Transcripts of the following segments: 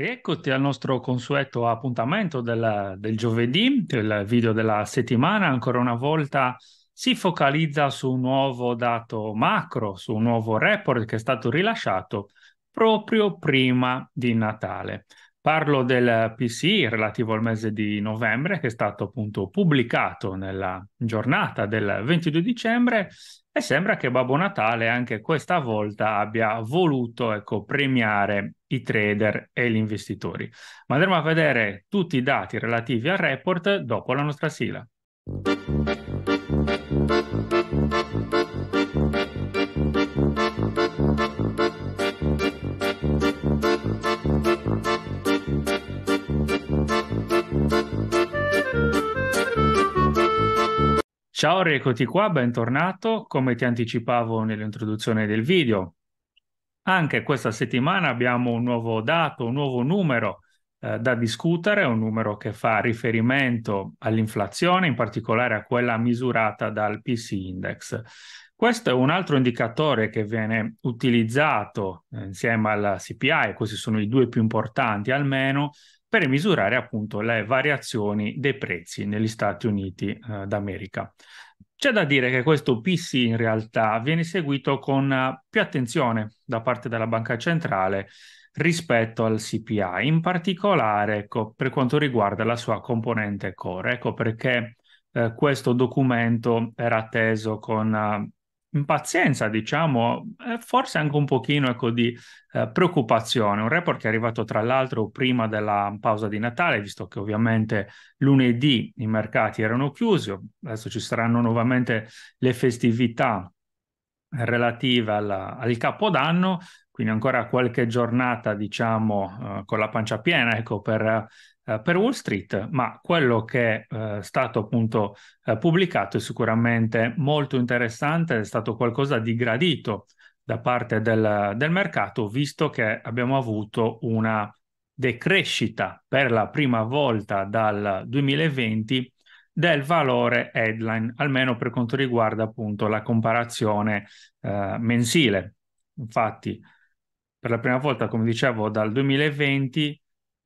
Rieccoci al nostro consueto appuntamento del, del, giovedì, il video della settimana. Ancora una volta si focalizza su un nuovo dato macro, su un nuovo report che è stato rilasciato proprio prima di Natale. Parlo del PC relativo al mese di novembre, che è stato appunto pubblicato nella giornata del 22 dicembre e sembra che Babbo Natale anche questa volta abbia voluto ecco, premiare i trader e gli investitori. Ma andremo a vedere tutti i dati relativi al report dopo la nostra sigla. Ciao Re, qua, bentornato. Come ti anticipavo nell'introduzione del video, anche questa settimana abbiamo un nuovo dato, un nuovo numero eh, da discutere, un numero che fa riferimento all'inflazione, in particolare a quella misurata dal PC Index. Questo è un altro indicatore che viene utilizzato eh, insieme alla CPI, questi sono i due più importanti almeno, per misurare appunto le variazioni dei prezzi negli Stati Uniti eh, d'America. C'è da dire che questo PC in realtà viene seguito con eh, più attenzione da parte della banca centrale rispetto al CPI, in particolare ecco, per quanto riguarda la sua componente core. Ecco perché eh, questo documento era atteso con eh, impazienza, diciamo, eh, forse anche un pochino ecco, di eh, preoccupazione. Un report che è arrivato tra l'altro prima della pausa di Natale, visto che ovviamente lunedì i mercati erano chiusi, adesso ci saranno nuovamente le festività relativa alla, al capodanno, quindi ancora qualche giornata, diciamo, eh, con la pancia piena, ecco, per, eh, per, Wall Street, ma quello che eh, è stato appunto eh, pubblicato è sicuramente molto interessante, è stato qualcosa di gradito da parte del, del mercato, visto che abbiamo avuto una decrescita per la prima volta dal 2020 del valore headline, almeno per quanto riguarda appunto la comparazione eh, mensile. Infatti, per la prima volta, come dicevo, dal 2020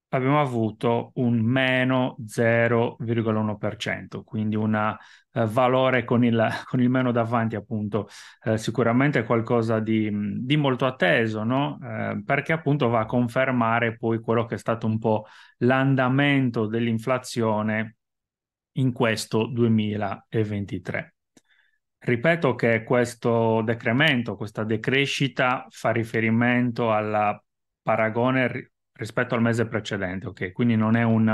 abbiamo avuto un meno 0,1%, quindi un eh, valore con il, con il, meno davanti, appunto, eh, sicuramente qualcosa di, di molto atteso, no? eh, perché appunto va a confermare poi quello che è stato un po' l'andamento dell'inflazione in questo 2023. Ripeto che questo decremento, questa decrescita fa riferimento al paragone rispetto al mese precedente, ok? Quindi non è un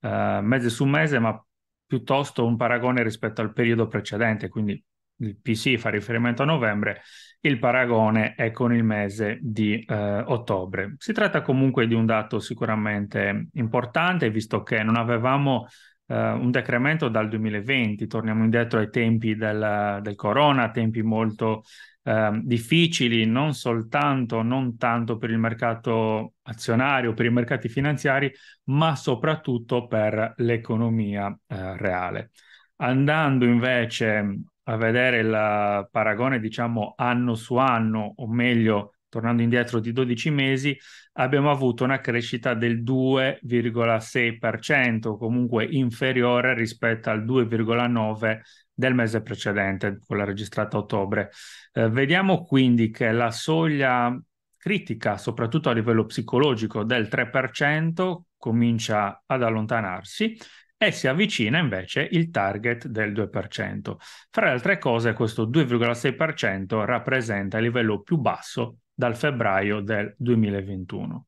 uh, mese su mese, ma piuttosto un paragone rispetto al periodo precedente, quindi il PC fa riferimento a novembre, il paragone è con il mese di eh, ottobre. Si tratta comunque di un dato sicuramente importante, visto che non avevamo uh, un decremento dal 2020, torniamo indietro ai tempi del, del corona, tempi molto uh, difficili non soltanto, non tanto per il mercato azionario, per i mercati finanziari, ma soprattutto per l'economia uh, reale. Andando invece a vedere il paragone, diciamo, anno su anno, o meglio, tornando indietro di 12 mesi, abbiamo avuto una crescita del 2,6%, comunque inferiore rispetto al 2,9% del mese precedente, quella registrata a ottobre. Eh, vediamo quindi che la soglia critica, soprattutto a livello psicologico, del 3% comincia ad allontanarsi e si avvicina invece il target del 2%. Fra le altre cose, questo 2,6% rappresenta il livello più basso dal febbraio del 2021.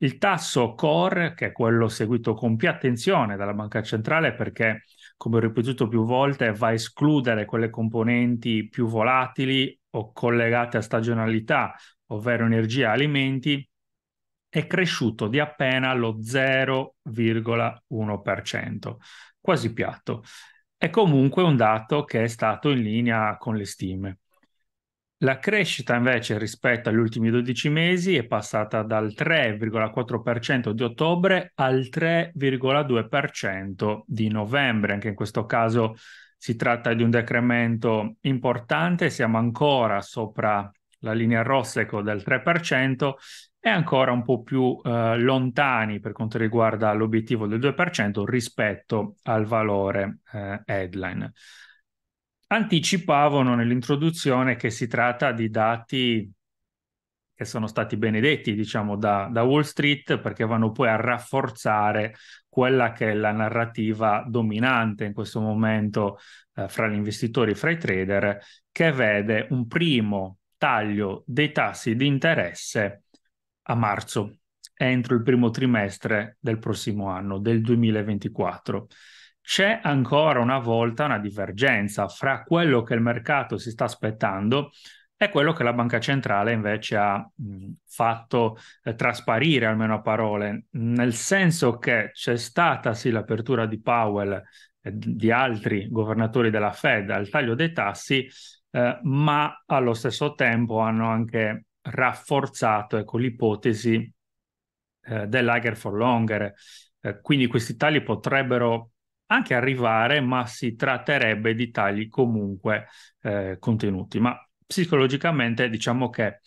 Il tasso core, che è quello seguito con più attenzione dalla banca centrale perché, come ho ripetuto più volte, va a escludere quelle componenti più volatili o collegate a stagionalità, ovvero energia e alimenti, è cresciuto di appena lo 0,1%, quasi piatto. È comunque un dato che è stato in linea con le stime. La crescita invece rispetto agli ultimi 12 mesi è passata dal 3,4% di ottobre al 3,2% di novembre. Anche in questo caso si tratta di un decremento importante, siamo ancora sopra la linea rossa ecco, del 3% e ancora un po' più eh, lontani per quanto riguarda l'obiettivo del 2% rispetto al valore eh, headline anticipavano nell'introduzione che si tratta di dati che sono stati benedetti, diciamo, da, da, Wall Street perché vanno poi a rafforzare quella che è la narrativa dominante in questo momento eh, fra gli investitori fra i trader, che vede un primo taglio dei tassi di interesse a marzo, entro il primo trimestre del prossimo anno, del 2024 c'è ancora una volta una divergenza fra quello che il mercato si sta aspettando e quello che la banca centrale invece ha mh, fatto eh, trasparire, almeno a parole, nel senso che c'è stata sì l'apertura di Powell e di altri governatori della Fed al taglio dei tassi, eh, ma allo stesso tempo hanno anche rafforzato ecco, l'ipotesi eh, dell'Iger for Longer. Eh, quindi questi tagli potrebbero anche arrivare, ma si tratterebbe di tagli comunque eh, contenuti. Ma psicologicamente diciamo che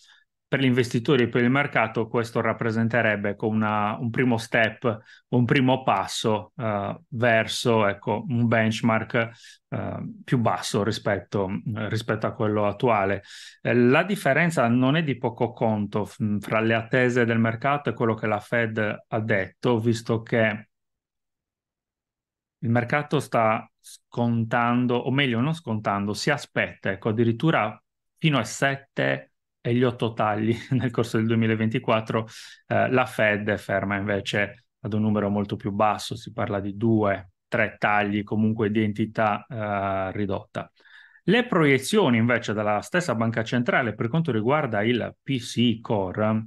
per gli investitori e per il mercato questo rappresenterebbe una, un primo step, un primo passo uh, verso ecco, un benchmark uh, più basso rispetto, eh, rispetto, a quello attuale. Eh, la differenza non è di poco conto f- fra le attese del mercato e quello che la Fed ha detto, visto che il mercato sta scontando, o meglio, non scontando, si aspetta, ecco, addirittura fino a 7 e gli 8 tagli nel corso del 2024, eh, la Fed è ferma invece ad un numero molto più basso, si parla di 2, 3 tagli comunque di entità eh, ridotta. Le proiezioni invece dalla stessa banca centrale per quanto riguarda il PCI Core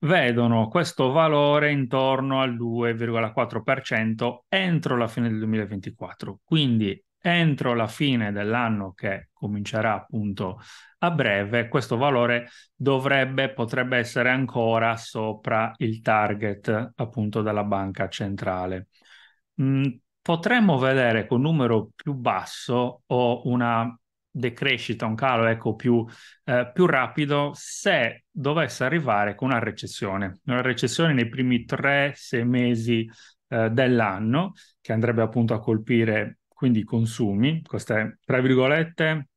vedono questo valore intorno al 2,4% entro la fine del 2024. Quindi entro la fine dell'anno che comincerà appunto a breve, questo valore dovrebbe, potrebbe essere ancora sopra il target appunto della banca centrale. Mm, potremmo vedere con un numero più basso o una decrescita, un calo ecco, più, eh, più, rapido se dovesse arrivare con una recessione. Una recessione nei primi 3-6 mesi eh, dell'anno, che andrebbe appunto a colpire quindi i consumi, queste tra virgolette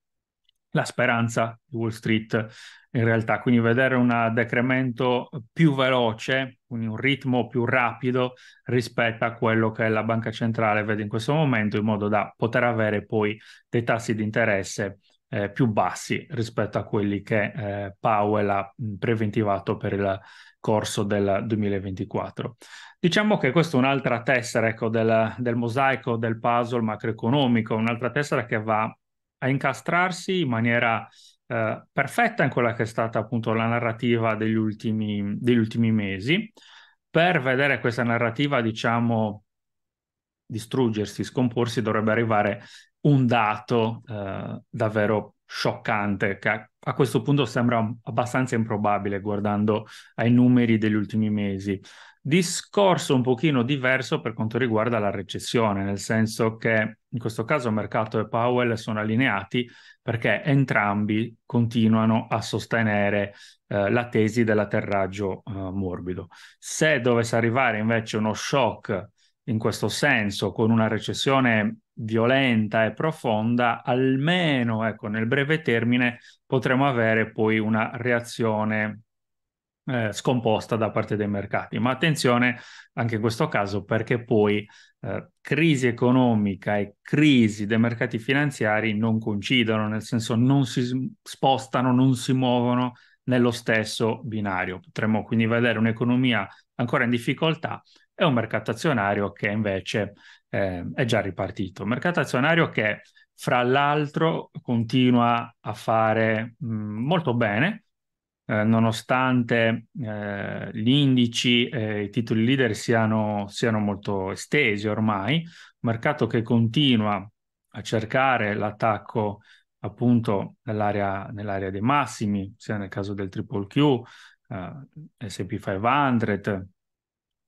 la speranza di Wall Street in realtà, quindi vedere un decremento più veloce, quindi un ritmo più rapido rispetto a quello che la banca centrale vede in questo momento, in modo da poter avere poi dei tassi di interesse eh, più bassi rispetto a quelli che eh, Powell ha preventivato per il corso del 2024. Diciamo che questa è un'altra tessera ecco, del, del mosaico del puzzle macroeconomico, un'altra tessera che va a incastrarsi in maniera eh, perfetta in quella che è stata appunto la narrativa degli ultimi, degli ultimi mesi, per vedere questa narrativa, diciamo, distruggersi, scomporsi, dovrebbe arrivare un dato eh, davvero scioccante che a, a questo punto sembra abbastanza improbabile guardando ai numeri degli ultimi mesi. Discorso un pochino diverso per quanto riguarda la recessione, nel senso che in questo caso Mercato e Powell sono allineati perché entrambi continuano a sostenere eh, la tesi dell'atterraggio eh, morbido. Se dovesse arrivare invece uno shock in questo senso con una recessione violenta e profonda, almeno ecco, nel breve termine potremo avere poi una reazione eh, scomposta da parte dei mercati. Ma attenzione anche in questo caso perché poi eh, crisi economica e crisi dei mercati finanziari non coincidono, nel senso non si spostano, non si muovono nello stesso binario. Potremmo quindi vedere un'economia ancora in difficoltà e un mercato azionario che invece eh, è già ripartito. Un mercato azionario che fra l'altro continua a fare mh, mm, molto bene, eh, nonostante eh, gli indici e i titoli leader siano, siano molto estesi ormai, mercato che continua a cercare l'attacco appunto nell'area, nell'area dei massimi, sia nel caso del triple Q, eh, SP 500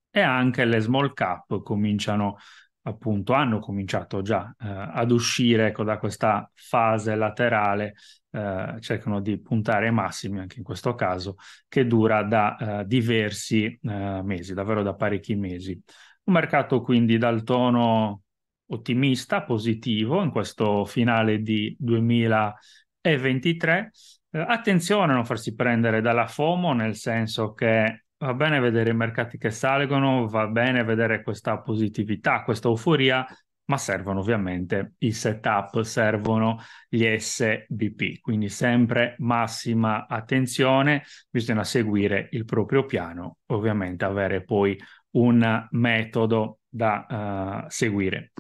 e anche le small cap cominciano appunto hanno cominciato già eh, ad uscire ecco, da questa fase laterale, eh, cercano di puntare ai massimi anche in questo caso, che dura da eh, diversi eh, mesi, davvero da parecchi mesi. Un mercato quindi dal tono ottimista, positivo in questo finale di 2023. Eh, attenzione a non farsi prendere dalla FOMO, nel senso che va bene vedere i mercati che salgono, va bene vedere questa positività, questa euforia, ma servono ovviamente i setup, servono gli SBP, quindi sempre massima attenzione, bisogna seguire il proprio piano, ovviamente avere poi un metodo da uh, seguire.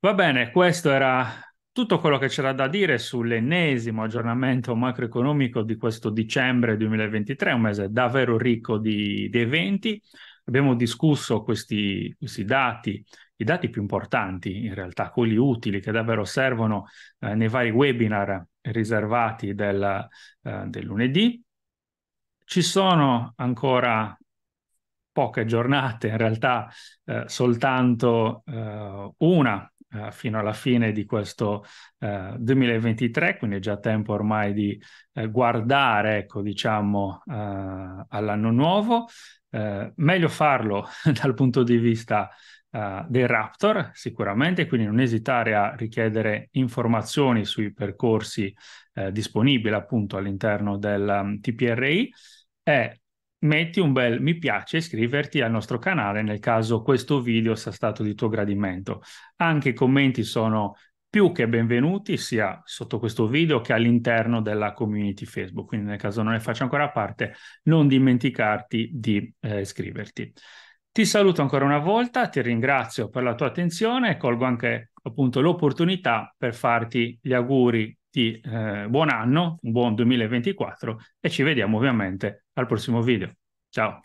Va bene, questo era tutto quello che c'era da dire sull'ennesimo aggiornamento macroeconomico di questo dicembre 2023, un mese davvero ricco di, di eventi. Abbiamo discusso questi, questi, dati, i dati più importanti in realtà, quelli utili che davvero servono eh, nei vari webinar riservati del, eh, del lunedì. Ci sono ancora poche giornate, in realtà eh, soltanto eh, una eh, fino alla fine di questo eh, 2023, quindi è già tempo ormai di eh, guardare, ecco, diciamo, eh, all'anno nuovo. meglio farlo dal punto di vista Uh, dei Raptor sicuramente, quindi non esitare a richiedere informazioni sui percorsi eh, disponibili appunto all'interno del um, mm, TPRI e metti un bel mi piace e iscriverti al nostro canale nel caso questo video sia stato di tuo gradimento. Anche i commenti sono più che benvenuti sia sotto questo video che all'interno della community Facebook. Quindi nel caso non ne faccia ancora parte, non dimenticarti di eh, iscriverti. Ti saluto ancora una volta, ti ringrazio per la tua attenzione e colgo anche appunto l'opportunità per farti gli auguri di eh, buon anno, un buon 2024 e ci vediamo ovviamente al prossimo video. Ciao!